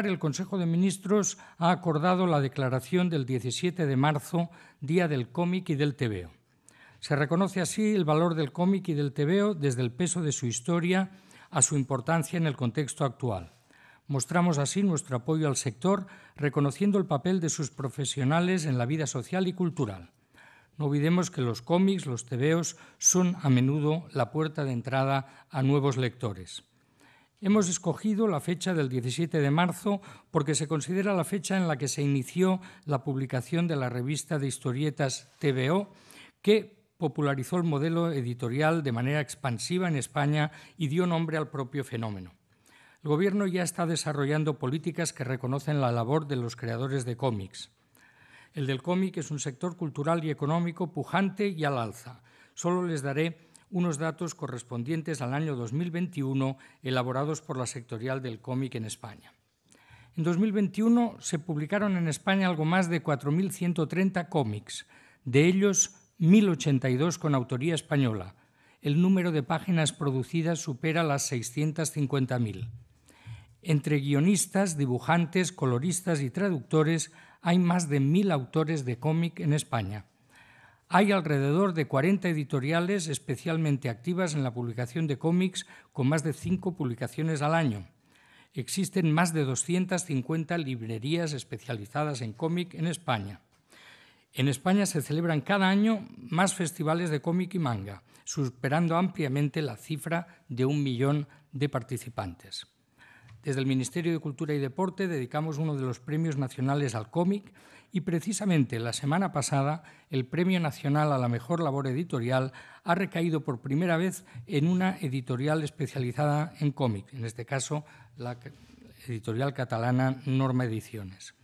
el Consejo de Ministros ha acordado la declaración del 17 de marzo, Día del Cómic y del Tebeo. Se reconoce así el valor del cómic y del tebeo desde el peso de su historia a su importancia en el contexto actual. Mostramos así nuestro apoyo al sector, reconociendo el papel de sus profesionales en la vida social y cultural. No olvidemos que los cómics, los tebeos, son a menudo la puerta de entrada a nuevos lectores. Hemos escogido la fecha del 17 de marzo porque se considera la fecha en la que se inició la publicación de la revista de historietas TVO, que popularizó el modelo editorial de manera expansiva en España y dio nombre al propio fenómeno. El Gobierno ya está desarrollando políticas que reconocen la labor de los creadores de cómics. El del cómic es un sector cultural y económico pujante y al alza. Solo les daré unos datos correspondientes al año 2021 elaborados por la sectorial del cómic en España. En 2021 se publicaron en España algo más de 4.130 cómics, de ellos 1.082 con autoría española. El número de páginas producidas supera las 650.000. Entre guionistas, dibujantes, coloristas y traductores hay más de 1.000 autores de cómic en España. Hay alrededor de 40 editoriales especialmente activas en la publicación de cómics, con más de 5 publicaciones al año. Existen más de 250 librerías especializadas en cómic en España. En España se celebran cada año más festivales de cómic y manga, superando ampliamente la cifra de un millón de participantes. Desde el Ministerio de Cultura y Deporte dedicamos uno de los premios nacionales al cómic y precisamente la semana pasada el Premio Nacional a la Mejor Labor Editorial ha recaído por primera vez en una editorial especializada en cómic, en este caso la editorial catalana Norma Ediciones.